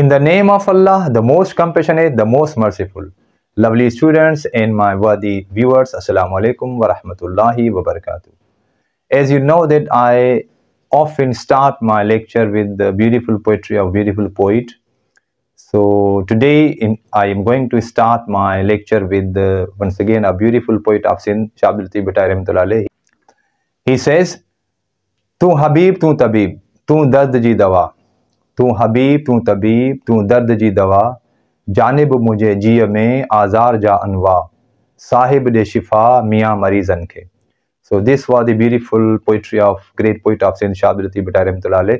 In the name of Allah, the most compassionate, the most merciful. Lovely students and my worthy viewers, Assalamu alaikum wa rahmatullahi wa barakatuh. As you know that I often start my lecture with the beautiful poetry of beautiful poet. So today in, I am going to start my lecture with the, once again a beautiful poet of Sindh, Shabdulti Bhatai He says, Tu Habib, Tu Tabib, Tu Dard Ji Dawa. तू हबीब तू तबीब तू दर्द जी दवा जानिब मुझे जी में आज़ार जा अनवा साहिब दे शिफा मियाँ मरीजन के so this was the beautiful poetry of great poet of Sindh शादी बटार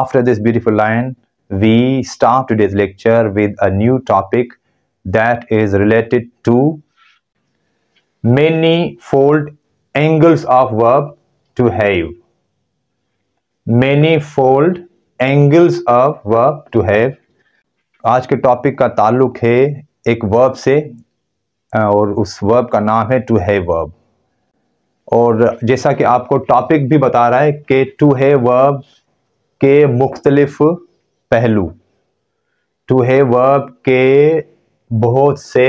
after this beautiful line we start today's lecture with a new topic that is related to many fold angles of verb to have many fold angles of verb to have आज के topic का ताल्लुक है एक verb से और उस verb का नाम है टू हैव वर्ब और जैसा कि आपको टॉपिक भी बता रहा है कि टू हैव वर्ब के मुख्तलिफ पहलू टू हैव वर्ब के बहुत से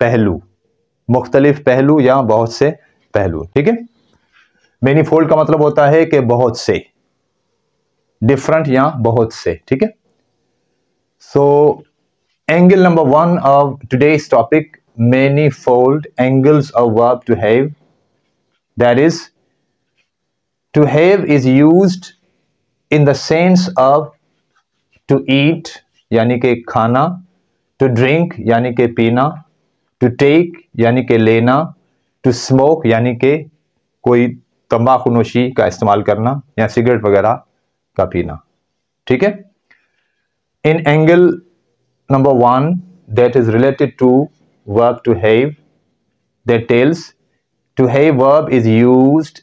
पहलू मुख्तलिफ पहलू या बहुत से पहलू ठीक है मेनीफोल्ड का मतलब होता है कि बहुत से डिफरेंट या बहुत से ठीक है so angle number one of today topic many fold angles of verb to have that is to have is use in the sense of to eat यानी के खाना टू ड्रिंक यानी के पीना टू टेक यानी के लेना टू स्मोक यानी के कोई तम्बाकू नोशी का इस्तेमाल करना या सिगरेट वगैरह का पीना ठीक है in angle number one that is related to work to have that tells to have verb is used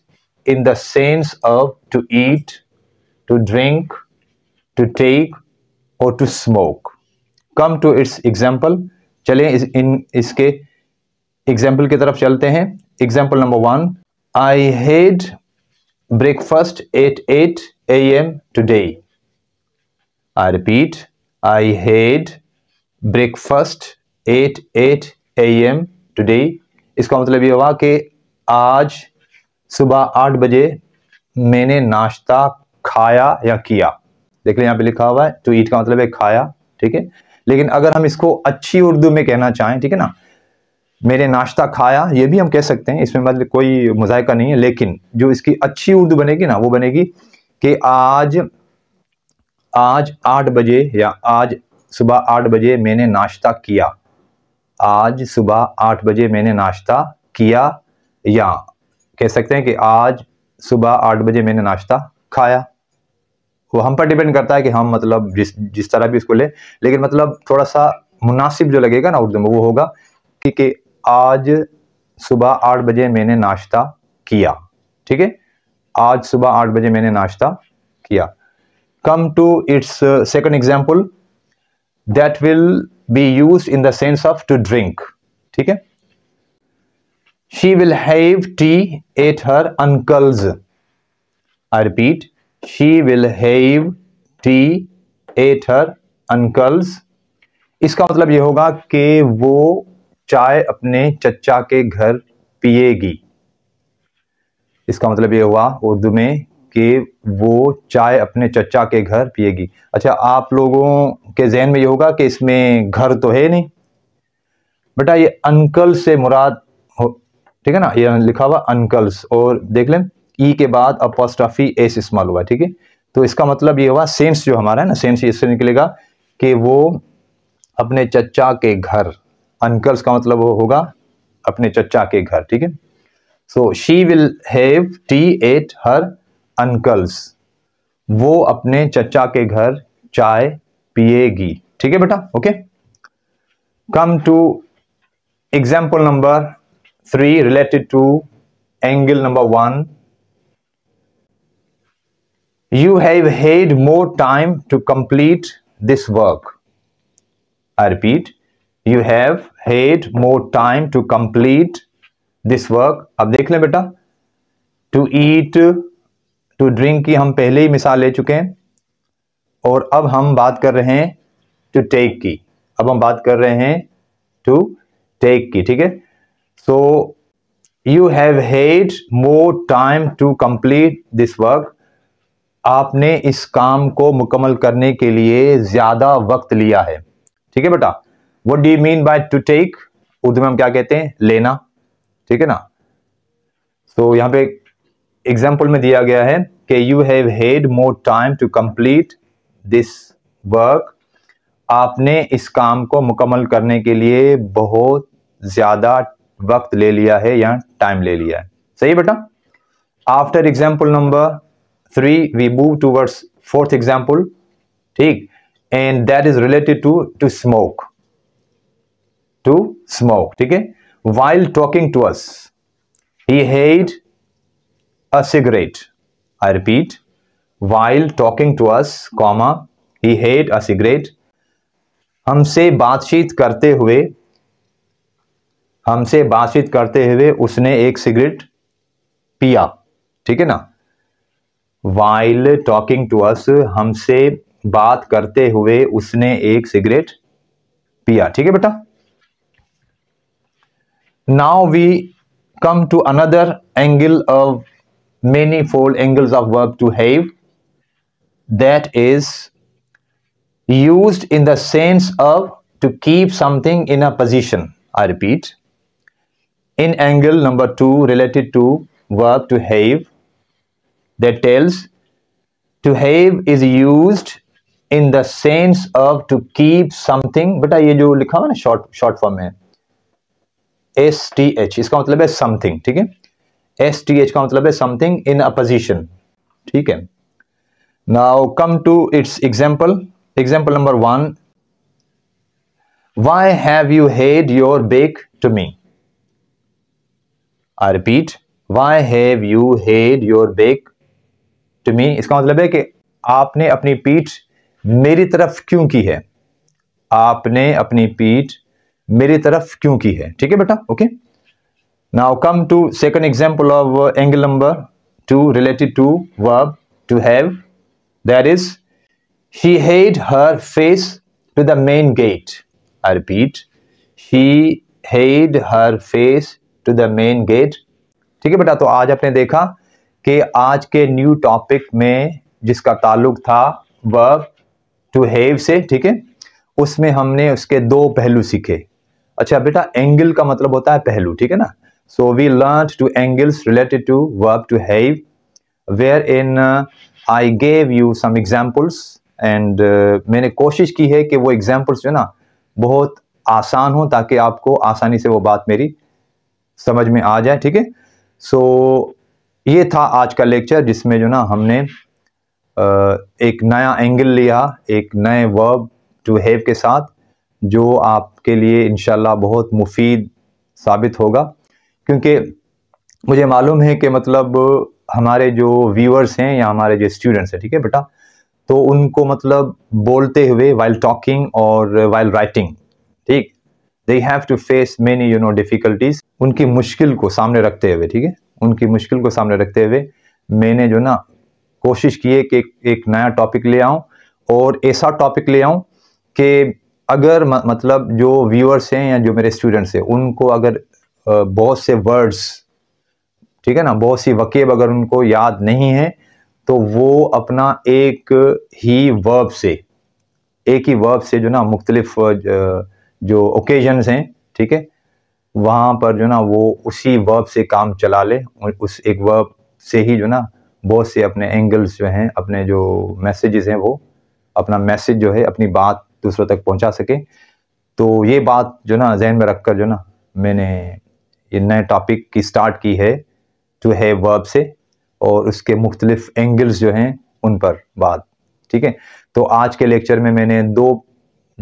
in the sense of to eat to drink to take और to smoke come to its example चले इन इसके example की तरफ चलते हैं example number one I had breakfast at 8 a.m. today. I repeat, I had breakfast at 8 a.m. today. इसका मतलब यह हुआ कि आज सुबह आठ बजे मैंने नाश्ता खाया या किया देख लें यहाँ पे लिखा हुआ है टू ईट का मतलब है खाया ठीक है लेकिन अगर हम इसको अच्छी उर्दू में कहना चाहें ठीक है ना मेरे नाश्ता खाया ये भी हम कह सकते हैं इसमें मतलब कोई मजायका नहीं है लेकिन जो इसकी अच्छी उर्दू बनेगी ना वो बनेगी कि आज आज आठ बजे या आज सुबह आठ बजे मैंने नाश्ता किया आज सुबह आठ बजे मैंने नाश्ता किया या कह सकते हैं कि आज सुबह आठ बजे मैंने नाश्ता खाया वो हम पर डिपेंड करता है कि हम मतलब जिस जिस तरह भी इसको ले लेकिन मतलब थोड़ा सा मुनासिब जो लगेगा ना उर्दू में वो होगा कि, कि आज सुबह आठ बजे मैंने नाश्ता किया ठीक है आज सुबह आठ बजे मैंने नाश्ता किया come to its second example that will be use in the sense of to drink ठीक है she will have tea at her uncle's I repeat she will have tea at her uncle's इसका मतलब यह होगा कि वो चाय अपने चचा के घर पिएगी इसका मतलब ये हुआ उर्दू में कि वो चाय अपने चचा के घर पिएगी अच्छा आप लोगों के जहन में ये होगा कि इसमें घर तो है नहीं बेटा ये अंकल से मुराद हो ठीक है ना ये लिखा हुआ अंकल्स और देख लें ई के बाद अपोस्टाफी एस इस्तेमाल हुआ ठीक है तो इसका मतलब ये हुआ सेंस जो हमारा है ना सेंस इससे निकलेगा कि वो अपने चचा के घर अंकल्स का मतलब वो होगा अपने चचा के घर ठीक है so she will have tea at her uncle's वो अपने चचा के घर चाय पिएगी ठीक है बेटा okay come to example number three related to angle number one you have had more time to complete this work. I repeat, you have had more time to complete this work अब देख लें बेटा to eat to drink की हम पहले ही मिसाल ले चुके हैं और अब हम बात कर रहे हैं टू टेक की अब हम बात कर रहे हैं टू टेक की ठीक है so you have had more time to complete this work आपने इस काम को मुकम्मल करने के लिए ज़्यादा वक्त लिया है ठीक है बेटा what do mean by to take Urdu में हम क्या कहते हैं लेना ठीक है ना तो so, यहाँ पे एग्जाम्पल में दिया गया है कि you have had more time to complete this work आपने इस काम को मुकम्मल करने के लिए बहुत ज़्यादा वक्त ले लिया है या टाइम ले लिया है सही बेटा after example number three we move towards fourth example ठीक and that is related to to smoke to smoke ठीक है while talking to us he had a cigarette I repeat while talking to us comma he had a cigarette हमसे बातचीत करते हुए हमसे बातचीत करते हुए उसने एक सिगरेट पिया ठीक है ना वाइल टॉकिंग टू अस हमसे बात करते हुए उसने एक सिगरेट पिया ठीक है बेटा now we come to another angle of manifold angles of verb to have that is used in the sense of to keep something in a position i repeat in angle number 2 related to verb to have that tells to have is used in the sense of to keep something but ye jo likha hua short short form hai. S T H इसका मतलब है something ठीक है S T H का मतलब है something in opposition ठीक है now come to its example example number one why have you had your back to me I repeat why have you had your back to me इसका मतलब है कि आपने अपनी पीठ मेरी तरफ क्यों की है आपने अपनी पीठ मेरी तरफ क्यों की है ठीक है बेटा okay now come to second example of angle number two related to verb to have that is she had her face to the main gate I repeat she had her face to the main gate ठीक है बेटा तो आज आपने देखा कि आज के न्यू टॉपिक में जिसका ताल्लुक था वर्ब टू हैव से ठीक है उसमें हमने उसके दो पहलू सीखे अच्छा बेटा एंगल का मतलब होता है पहलू ठीक है ना so we learn two angles related to verb to have where in I gave you some examples and मैंने कोशिश की है कि वो एग्जाम्पल्स जो ना बहुत आसान हो ताकि आपको आसानी से वो बात मेरी समझ में आ जाए ठीक है सो ये था आज का लेक्चर जिसमें जो ना हमने uh, एक नया एंगल लिया एक नए वर्ब टू हैव के साथ जो आपके लिए इन बहुत मुफीद साबित होगा क्योंकि मुझे मालूम है कि मतलब हमारे जो व्यूअर्स हैं या हमारे जो स्टूडेंट्स हैं ठीक है बेटा तो उनको मतलब बोलते हुए वाइल टॉकिंग और वाइल राइटिंग ठीक they have to face many you know difficulties उनकी मुश्किल को सामने रखते हुए ठीक है उनकी मुश्किल को सामने रखते हुए मैंने जो ना कोशिश की है कि एक नया टॉपिक ले आऊँ और ऐसा टॉपिक ले आऊँ कि अगर मतलब जो व्यूअर्स हैं या जो मेरे स्टूडेंट्स हैं उनको अगर बहुत से वर्ड्स ठीक है ना बहुत सी वकीब अगर उनको याद नहीं है तो वो अपना एक ही वर्ब से एक ही वर्ब से जो ना मुख्तलिफ जो ओकेजन्स हैं ठीक है वहाँ पर जो ना वो उसी वर्ब से काम चला ले उस एक वर्ब से ही जो ना बहुत से अपने एंगल्स जो हैं अपने जो मैसेजेस हैं वो अपना मैसेज जो है अपनी बात दूसरों तक पहुंचा सके तो ये बात जो ना जहन में रखकर जो ना मैंने ये नए टॉपिक की स्टार्ट की है जो है वर्ब से और उसके मुख्तलिफ एंगल्स जो हैं उन पर बात ठीक है तो आज के लेक्चर में मैंने दो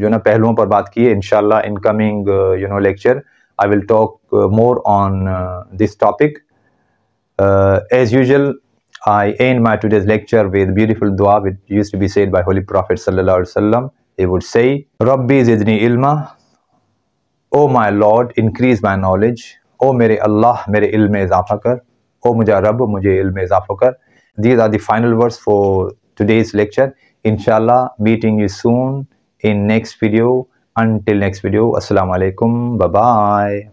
जो ना पहलुओं पर बात की है इनशाला incoming you know lecture I will talk more on this topic as usual I end my today's lecture with beautiful दुआ with use to be said by holy prophet Sallallahu Alaihi they would say, Rabbi zidni ilma, O my Lord, increase my knowledge. O mere Allah, mere ilme izafa kar. O mujha Rabb, mujhe ilme izafa kar. These are the final words for today's lecture. Inshallah, meeting you soon in next video. Until next video, Assalamu alaikum. Bye bye.